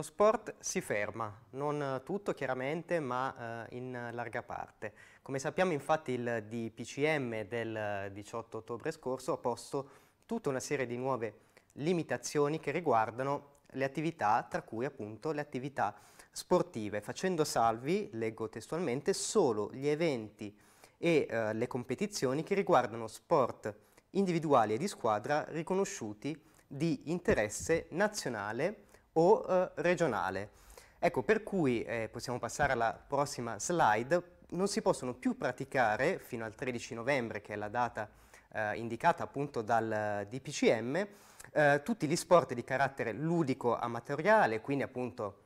Lo sport si ferma, non eh, tutto chiaramente, ma eh, in larga parte. Come sappiamo infatti il DPCM del 18 ottobre scorso ha posto tutta una serie di nuove limitazioni che riguardano le attività, tra cui appunto le attività sportive, facendo salvi, leggo testualmente, solo gli eventi e eh, le competizioni che riguardano sport individuali e di squadra riconosciuti di interesse nazionale o eh, regionale. Ecco, per cui eh, possiamo passare alla prossima slide, non si possono più praticare fino al 13 novembre, che è la data eh, indicata appunto dal eh, DPCM, eh, tutti gli sport di carattere ludico amatoriale, quindi appunto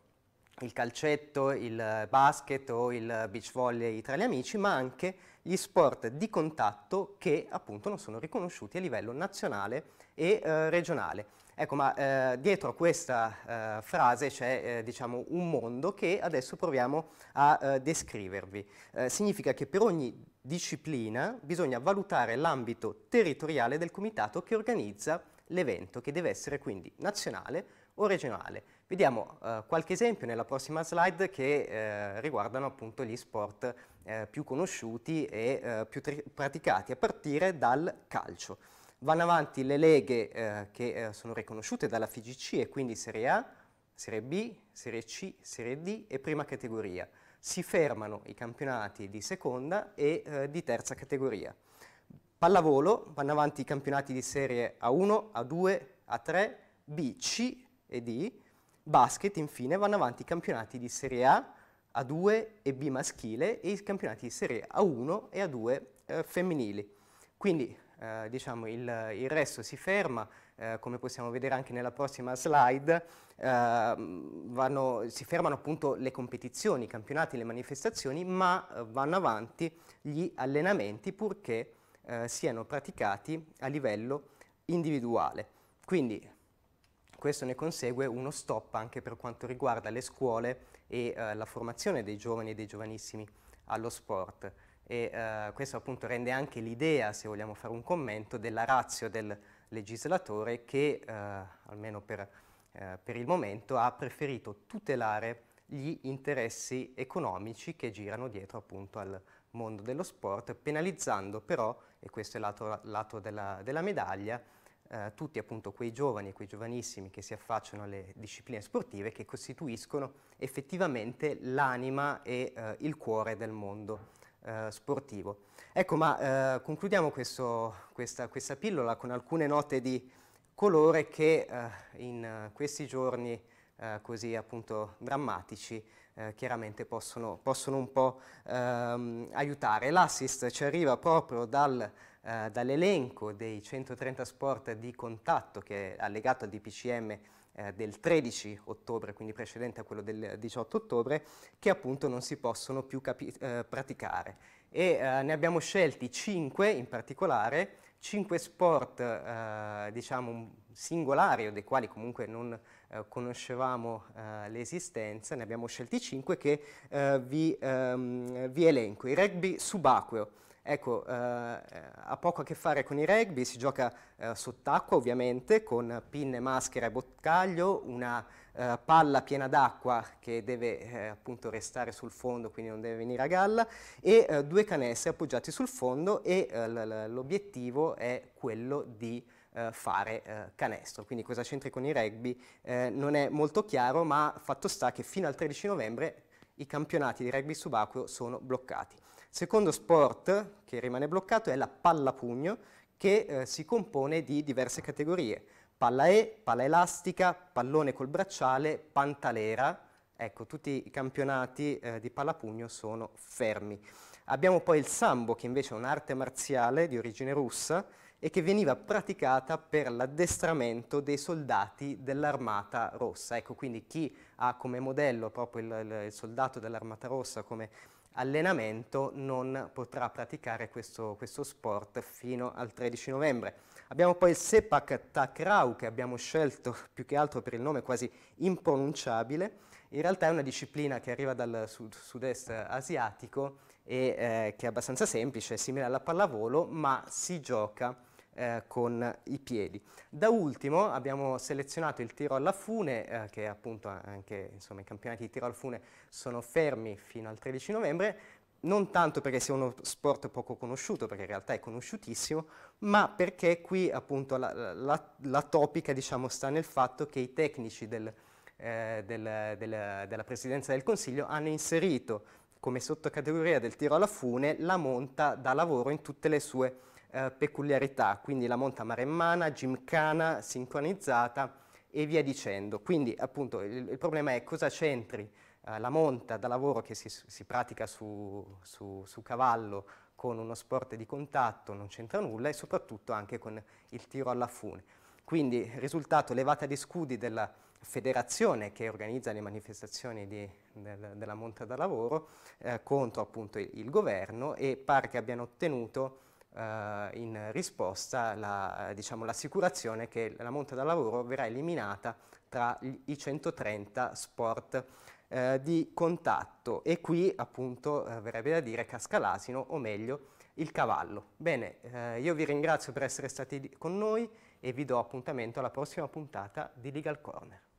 il calcetto, il basket o il beach volley tra gli amici, ma anche gli sport di contatto che appunto non sono riconosciuti a livello nazionale e eh, regionale. Ecco, ma eh, dietro a questa eh, frase c'è eh, diciamo un mondo che adesso proviamo a eh, descrivervi. Eh, significa che per ogni disciplina bisogna valutare l'ambito territoriale del comitato che organizza l'evento, che deve essere quindi nazionale o regionale. Vediamo eh, qualche esempio nella prossima slide che eh, riguardano appunto gli sport eh, più conosciuti e eh, più praticati, a partire dal calcio. Vanno avanti le leghe eh, che eh, sono riconosciute dalla FIGC e quindi Serie A, Serie B, Serie C, Serie D e prima categoria. Si fermano i campionati di seconda e di terza categoria. Pallavolo, vanno avanti i campionati di Serie A1, A2, A3, B, C e D basket infine vanno avanti i campionati di Serie A, A2 e B maschile e i campionati di Serie A1 e A2 eh, femminili. Quindi eh, diciamo il, il, resto si ferma, eh, come possiamo vedere anche nella prossima slide, eh, vanno, si fermano appunto le competizioni, i campionati, le manifestazioni, ma eh, vanno avanti gli allenamenti purché eh, siano praticati a livello individuale. Quindi questo ne consegue uno stop anche per quanto riguarda le scuole e eh, la formazione dei giovani e dei giovanissimi allo sport. E, eh, questo appunto rende anche l'idea, se vogliamo fare un commento, della razio del legislatore che, eh, almeno per, eh, per il momento, ha preferito tutelare gli interessi economici che girano dietro appunto al mondo dello sport, penalizzando però, e questo è l'altro lato della, della medaglia, eh, tutti appunto quei giovani e quei giovanissimi che si affacciano alle discipline sportive che costituiscono effettivamente l'anima e eh, il cuore del mondo eh, sportivo. Ecco, ma eh, concludiamo questo, questa, questa, pillola con alcune note di colore che eh, in questi giorni eh, così appunto drammatici chiaramente possono, possono, un po' ehm, aiutare. L'assist ci arriva proprio dal eh, dall'elenco dei 130 sport di contatto che è allegato al DPCM eh, del 13 ottobre, quindi precedente a quello del 18 ottobre, che appunto non si possono più eh, praticare. E eh, ne abbiamo scelti 5 in particolare, 5 sport diciamo singolari o dei quali comunque non eh, conoscevamo eh, l'esistenza, ne abbiamo scelti 5 che eh, vi, ehm, vi, elenco. Il rugby subacqueo, ecco, eh, ha poco a che fare con il rugby, si gioca eh, sott'acqua ovviamente con pinne, maschera e boccaglio, una eh, palla piena d'acqua che deve appunto restare sul fondo, quindi non deve venire a galla, e due canestri appoggiati sul fondo e l'obiettivo è quello di eh, fare eh, canestro. Quindi cosa c'entri con il rugby eh, non è molto chiaro, ma fatto sta che fino al 13 novembre i campionati di rugby subacqueo sono bloccati. Secondo sport che rimane bloccato è la pallapugno, che eh, si compone di diverse categorie. Palla E, palla elastica, pallone col bracciale, pantalera, Ecco, tutti i campionati eh, di pallapugno sono fermi. Abbiamo poi il sambo, che invece è un'arte marziale di origine russa, e che veniva praticata per l'addestramento dei soldati dell'Armata Rossa. Ecco, quindi chi ha come modello proprio il, il, soldato dell'Armata Rossa come allenamento non potrà praticare questo, questo, sport fino al 13 novembre. Abbiamo poi il Sepak Takrau che abbiamo scelto più che altro per il nome quasi impronunciabile. In realtà è una disciplina che arriva dal sud-est asiatico e eh, che è abbastanza semplice, è simile alla pallavolo, ma si gioca eh, con i piedi. Da ultimo abbiamo selezionato il tiro alla fune, eh, che appunto anche insomma, i campionati di tiro alla fune sono fermi fino al 13 novembre, non tanto perché sia uno sport poco conosciuto, perché in realtà è conosciutissimo, ma perché qui appunto la, la, la topica diciamo, sta nel fatto che i tecnici del, eh, del, del, della Presidenza del Consiglio hanno inserito come sottocategoria del tiro alla fune la monta da lavoro in tutte le sue eh, peculiarità, quindi la monta maremmana, gimcana, sincronizzata e via dicendo. Quindi appunto il, il problema è cosa c'entri eh, la monta da lavoro che si, si pratica su, su, su cavallo con uno sport di contatto, non c'entra nulla e soprattutto anche con il tiro alla fune. Quindi risultato levata di scudi della federazione che organizza le manifestazioni di, del, della monta da lavoro eh, contro appunto il, il, governo e pare che abbiano ottenuto eh, in risposta la, diciamo, l'assicurazione che la monta da lavoro verrà eliminata tra i 130 sport eh, di contatto e qui appunto eh, verrebbe da dire casca l'asino o meglio il cavallo. Bene, eh, io vi ringrazio per essere stati con noi e vi do appuntamento alla prossima puntata di Legal Corner.